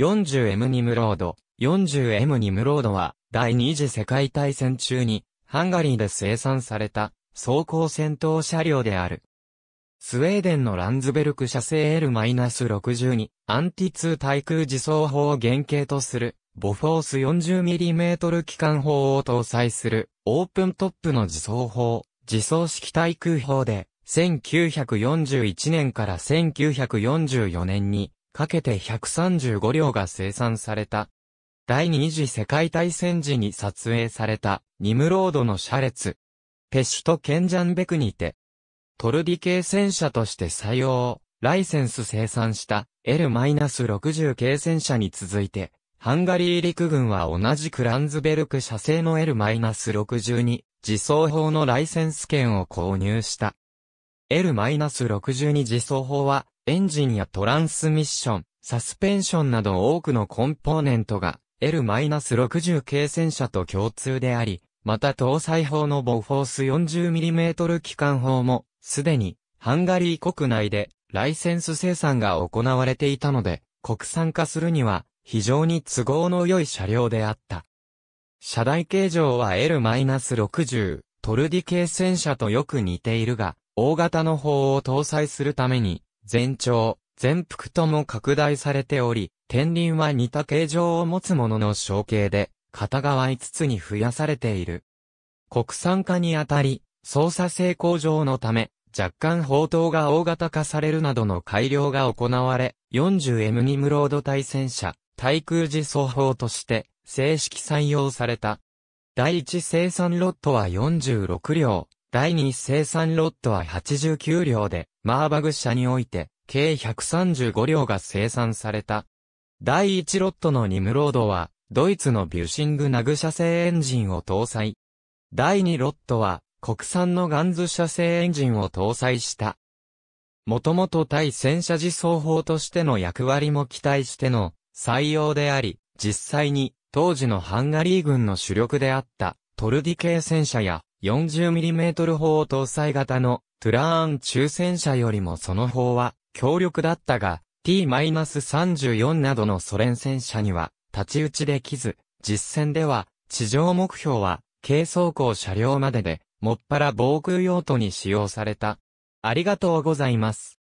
40M ニムロード。40M ニムロードは、第二次世界大戦中に、ハンガリーで生産された、装甲戦闘車両である。スウェーデンのランズベルク社製 L-62、アンティ2対空自走砲を原型とする、ボフォース 40mm 機関砲を搭載する、オープントップの自走砲、自走式対空砲で、1941年から1944年に、かけて135両が生産された。第二次世界大戦時に撮影されたニムロードの車列。ペシュとケンジャンベクにて、トルディ系戦車として採用、ライセンス生産した L-60 系戦車に続いて、ハンガリー陸軍は同じクランズベルク社製の l 6 2に自走砲のライセンス権を購入した。L-62 自走砲はエンジンやトランスミッション、サスペンションなど多くのコンポーネントが L-60 系戦車と共通であり、また搭載砲のボフォース 40mm 機関砲も、すでに、ハンガリー国内で、ライセンス生産が行われていたので、国産化するには、非常に都合の良い車両であった。車台形状は L-60、トルディ系戦車とよく似ているが、大型の砲を搭載するために、全長、全幅とも拡大されており、天輪は似た形状を持つものの象形で、片側5つに増やされている。国産化にあたり、操作性向上のため、若干砲塔が大型化されるなどの改良が行われ、40M ニムロード対戦車、対空自走砲として、正式採用された。第一生産ロットは46両、第2生産ロットは89両で、マーバグ社において、計135両が生産された。第1ロットのニムロードは、ドイツのビューシングナグ社製エンジンを搭載。第2ロットは、国産のガンズ社製エンジンを搭載した。もともと対戦車自走砲としての役割も期待しての採用であり、実際に当時のハンガリー軍の主力であったトルディ系戦車や 40mm 砲搭載型のトゥラーン中戦車よりもその砲は強力だったが、T-34 などのソ連戦車には立ち打ちできず、実戦では地上目標は軽装甲車両までで、もっぱら防空用途に使用された。ありがとうございます。